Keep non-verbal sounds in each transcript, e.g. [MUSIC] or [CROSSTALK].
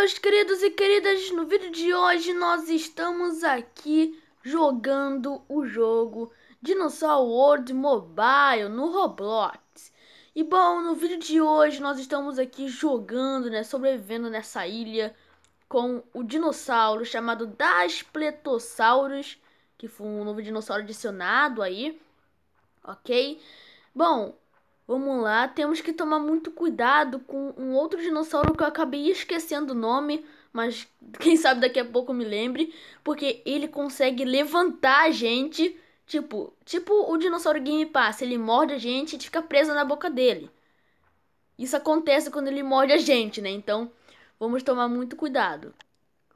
meus queridos e queridas, no vídeo de hoje nós estamos aqui jogando o jogo dinossauro World Mobile no Roblox. E bom, no vídeo de hoje nós estamos aqui jogando, né, sobrevivendo nessa ilha com o dinossauro chamado Daspletosaurus, que foi um novo dinossauro adicionado aí, ok? Bom, Vamos lá, temos que tomar muito cuidado com um outro dinossauro que eu acabei esquecendo o nome, mas [LAUGHS] quem sabe daqui a pouco me lembre, porque ele consegue levantar a gente, tipo, tipo o dinossauro Game Pass, ele morde a gente e fica preso na boca dele. Isso acontece quando ele morde a gente, né? Então, vamos tomar muito cuidado.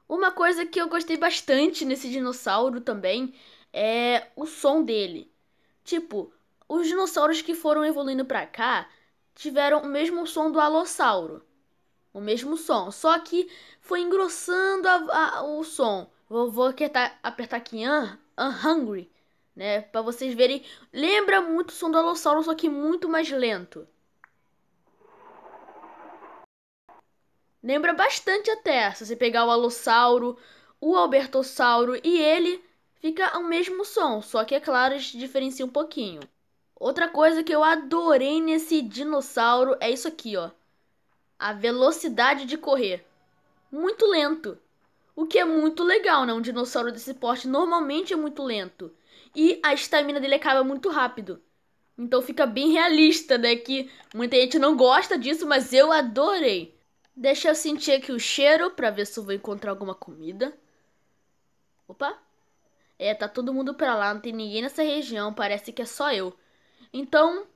Uma coisa que eu gostei bastante nesse dinossauro também é o som dele. Tipo, os dinossauros que foram evoluindo para cá tiveram o mesmo som do alossauro. O mesmo som, só que foi engrossando a, a, o som. Vou, vou apertar, apertar aqui, un, un hungry, né? Para vocês verem, lembra muito o som do alossauro, só que muito mais lento. Lembra bastante até, se você pegar o alossauro, o albertossauro e ele, fica o mesmo som, só que é claro, eles diferenciam um pouquinho. Outra coisa que eu adorei nesse dinossauro é isso aqui, ó. A velocidade de correr. Muito lento. O que é muito legal, né? Um dinossauro desse porte normalmente é muito lento. E a estamina dele acaba muito rápido. Então fica bem realista, né? Que muita gente não gosta disso, mas eu adorei. Deixa eu sentir aqui o cheiro pra ver se eu vou encontrar alguma comida. Opa! É, tá todo mundo pra lá, não tem ninguém nessa região, parece que é só eu. Então,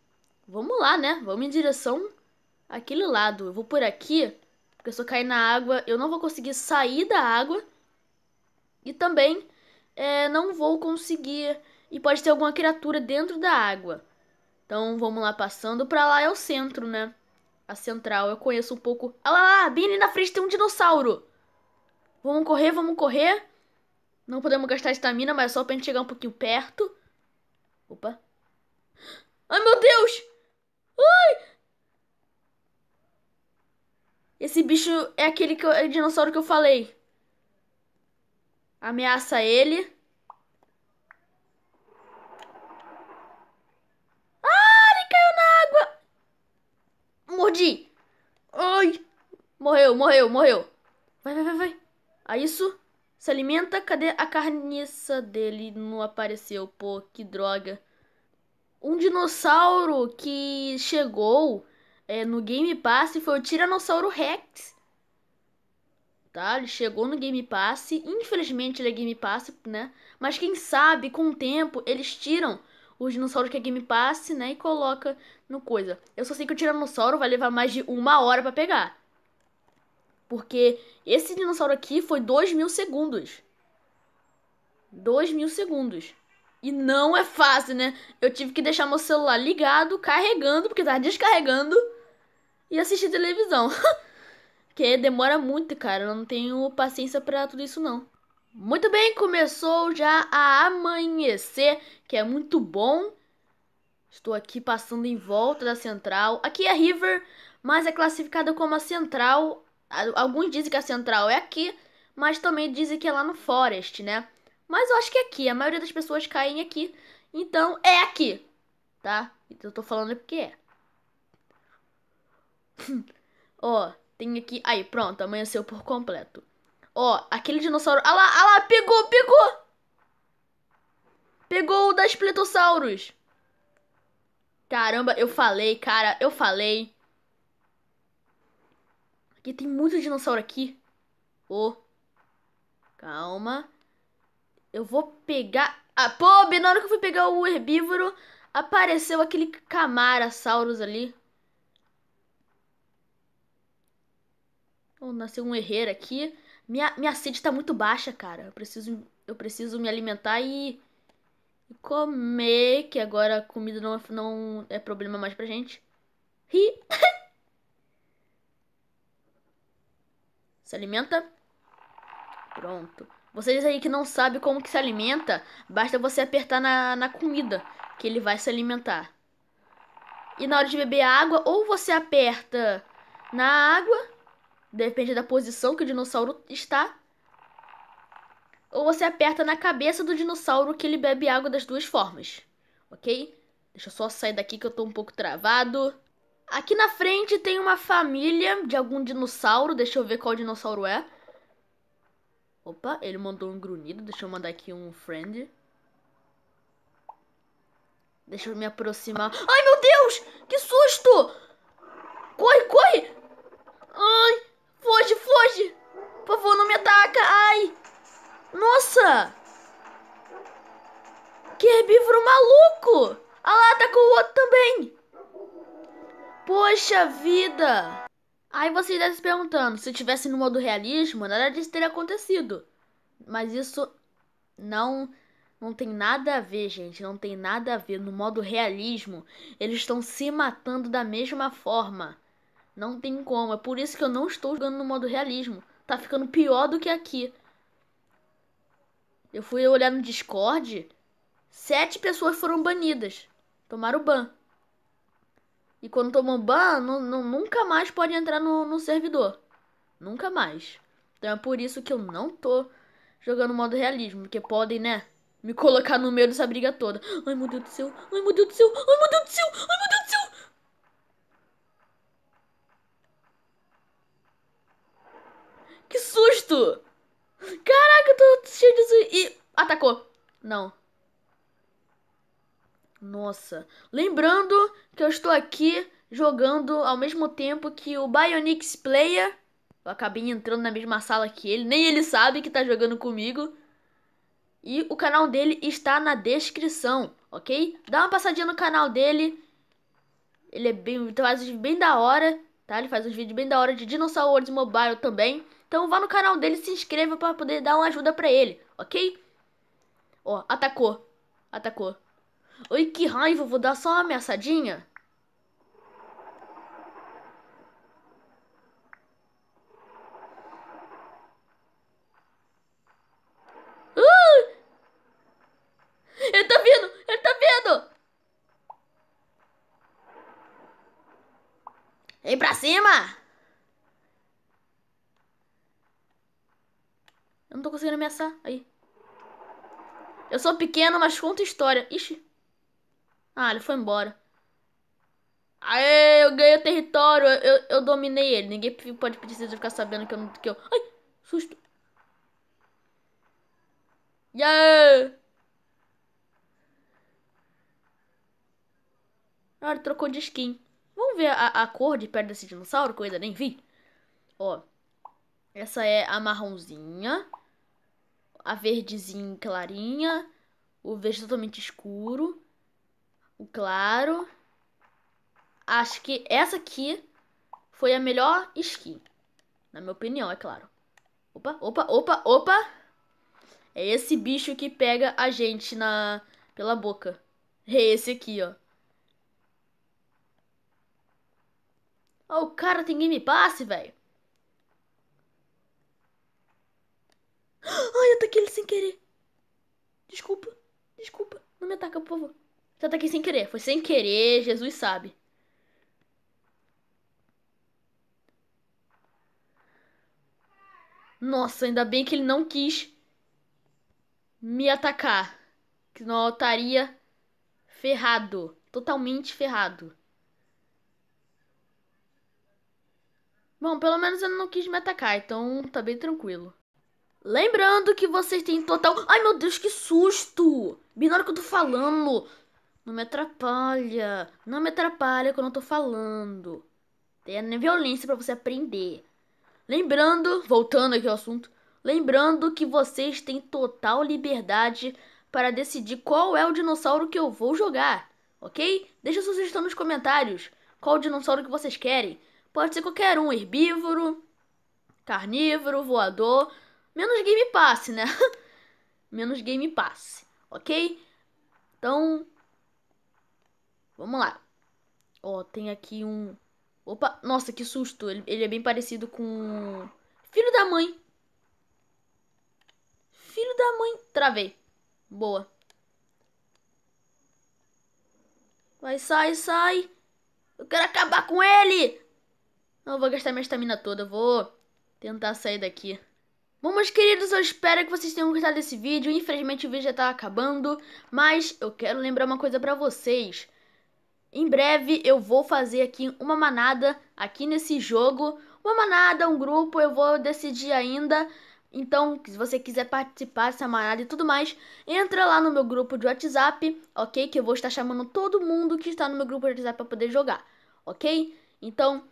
vamos lá, né? Vamos em direção àquele lado. Eu vou por aqui, porque se eu cair na água, eu não vou conseguir sair da água. E também é, não vou conseguir. E pode ter alguma criatura dentro da água. Então vamos lá, passando pra lá é o centro, né? A central, eu conheço um pouco. Ah lá, lá, bem ali na frente tem um dinossauro. Vamos correr, vamos correr. Não podemos gastar estamina, mas é só pra gente chegar um pouquinho perto. Opa, Ai, meu Deus! Ai! Esse bicho é aquele que eu, é dinossauro que eu falei. Ameaça ele. Ah, ele caiu na água! Mordi! Ai! Morreu, morreu, morreu. Vai, vai, vai, vai. A isso se alimenta. Cadê a carniça dele? Não apareceu, pô. Que droga um dinossauro que chegou é, no Game Pass foi o Tiranossauro Rex. Tá? Ele chegou no Game Pass. Infelizmente ele é Game Pass, né? Mas quem sabe, com o tempo, eles tiram os dinossauros que é Game Pass, né? E coloca no coisa. Eu só sei que o Tiranossauro vai levar mais de uma hora para pegar. Porque esse dinossauro aqui foi 2 mil segundos. 2 mil segundos. E não é fácil, né? Eu tive que deixar meu celular ligado, carregando, porque tava descarregando, e assistir televisão. [LAUGHS] porque demora muito, cara. Eu não tenho paciência para tudo isso, não. Muito bem, começou já a amanhecer, que é muito bom. Estou aqui passando em volta da central. Aqui é River, mas é classificada como a central. Alguns dizem que a central é aqui, mas também dizem que é lá no Forest, né? Mas eu acho que é aqui. A maioria das pessoas caem aqui. Então é aqui. Tá? Então eu tô falando é porque é. [CLEARS THROAT] Ó, oh, tem aqui. Aí, pronto, amanheceu por completo. Ó, oh, aquele dinossauro. Ah lá, ah lá, pegou, pegou! Pegou o das pletossauros. Caramba, eu falei, cara, eu falei. Aqui tem muito dinossauro aqui. Ô. Oh. Calma. Eu vou pegar. Ah, pô, bem na hora que eu fui pegar o herbívoro, apareceu aquele Camarasaurus ali. Oh, nasceu um herreiro aqui. Minha, minha sede tá muito baixa, cara. Eu preciso, eu preciso me alimentar e, e comer, que agora comida não, é, não é problema mais pra gente. Ri. [LAUGHS] Se alimenta. Pronto. Vocês aí que não sabem como que se alimenta, basta você apertar na, na comida que ele vai se alimentar. E na hora de beber água, ou você aperta na água, depende da posição que o dinossauro está, ou você aperta na cabeça do dinossauro que ele bebe água das duas formas, ok? Deixa eu só sair daqui que eu tô um pouco travado. Aqui na frente tem uma família de algum dinossauro, deixa eu ver qual dinossauro é. Opa, ele mandou um grunhido. Deixa eu mandar aqui um friend. Deixa eu me aproximar. Ai, meu Deus! Que susto! Corre, corre! Ai, foge, foge! Por favor, não me ataca! Ai! Nossa! Que herbívoro maluco! Ah lá, atacou tá o outro também! Poxa vida! Aí vocês devem tá se perguntando, se tivesse no modo realismo, nada disso teria acontecido. Mas isso não não tem nada a ver, gente, não tem nada a ver. No modo realismo, eles estão se matando da mesma forma. Não tem como, é por isso que eu não estou jogando no modo realismo. Tá ficando pior do que aqui. Eu fui olhar no Discord, sete pessoas foram banidas. Tomaram ban. E quando tomam ban, não, não, nunca mais pode entrar no, no servidor. Nunca mais. Então é por isso que eu não tô jogando modo realismo. Porque podem, né? Me colocar no meio dessa briga toda. Ai, meu Deus do céu. Ai, meu Deus do céu. Ai, meu Deus do céu. Ai, meu Deus do céu. Que susto! Caraca, eu tô cheio de... E... Atacou. Não. Nossa. Lembrando que eu estou aqui jogando ao mesmo tempo que o Bionix Player. Eu acabei entrando na mesma sala que ele, nem ele sabe que está jogando comigo. E o canal dele está na descrição, ok? Dá uma passadinha no canal dele. Ele é bem, faz uns bem da hora, tá? Ele faz uns vídeos bem da hora de Dinosaur World Mobile também. Então vá no canal dele, se inscreva para poder dar uma ajuda para ele, ok? Ó, atacou. Atacou. Oi, que raiva, vou dar só uma ameaçadinha. Ele tá vendo! Ele tá vendo! Vem pra cima! Eu não tô conseguindo ameaçar. Aí. Eu sou pequeno, mas conta história. Ixi. Ah, ele foi embora. Aê, eu ganhei o território. Eu, eu, dominei ele. Ninguém pode precisar ficar sabendo que eu não. Que eu... Ai, susto. Yeah! Ah, ele trocou de skin. Vamos ver a, a cor de perto desse dinossauro, coisa nem vi. Ó, essa é a marronzinha, a verdezinha clarinha, o verde totalmente escuro o claro. Acho que essa aqui foi a melhor skin. Na minha opinião, é claro. Opa, opa, opa, opa. É esse bicho que pega a gente na pela boca. É esse aqui, ó. Ó, oh, o cara tem game passe, velho. [GASPS] Ai, eu ataquei ele sem querer. Desculpa, desculpa. Não me ataca, por favor. Você tá aqui sem querer. Foi sem querer, Jesus sabe. Nossa, ainda bem que ele não quis me atacar. Que não eu estaria ferrado. Totalmente ferrado. Bom, pelo menos ele não quis me atacar, então tá bem tranquilo. Lembrando que vocês têm total. Ai meu Deus, que susto! Bem na hora que eu tô falando. Não me atrapalha. Não me atrapalha quando eu tô falando. Tem violência para você aprender. Lembrando, voltando aqui ao assunto, lembrando que vocês têm total liberdade para decidir qual é o dinossauro que eu vou jogar, ok? Deixa sua sugestão nos comentários. Qual dinossauro que vocês querem? Pode ser qualquer um, herbívoro, carnívoro, voador, menos Game Pass, né? [LAUGHS] menos Game Pass, ok? Então, Vamos lá. Ó, tem aqui um... Opa, nossa, que susto. Ele, ele é bem parecido com... Filho da mãe. Filho da mãe. Travei. Boa. Vai, sai, sai. Eu quero acabar com ele. Não, vou gastar minha estamina toda. Vou tentar sair daqui. Bom, meus queridos, eu espero que vocês tenham gostado desse vídeo. Infelizmente o vídeo já tá acabando, mas eu quero lembrar uma coisa pra vocês. Em breve eu vou fazer aqui uma manada aqui nesse jogo. Uma manada, um grupo, eu vou decidir ainda. Então, se você quiser participar dessa manada e tudo mais, entra lá no meu grupo de WhatsApp, ok? Que eu vou estar chamando todo mundo que está no meu grupo de WhatsApp para poder jogar, ok? Então,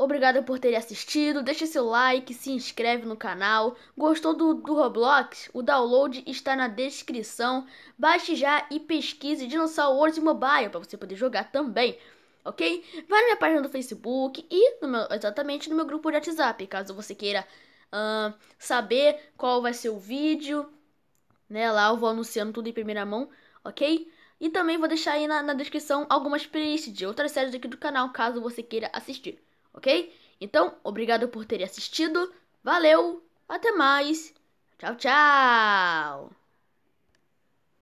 Obrigado por terem assistido, deixa seu like, se inscreve no canal. Gostou do, do Roblox? O download está na descrição. Baixe já e pesquise Dinossauro World Mobile para você poder jogar também, ok? Vai na minha página do Facebook e no meu, exatamente no meu grupo de WhatsApp, caso você queira uh, saber qual vai ser o vídeo. Né, lá eu vou anunciando tudo em primeira mão, ok? E também vou deixar aí na, na descrição algumas playlists de outras séries aqui do canal, caso você queira assistir ok? Então, obrigado por ter assistido, valeu, até mais, tchau, tchau!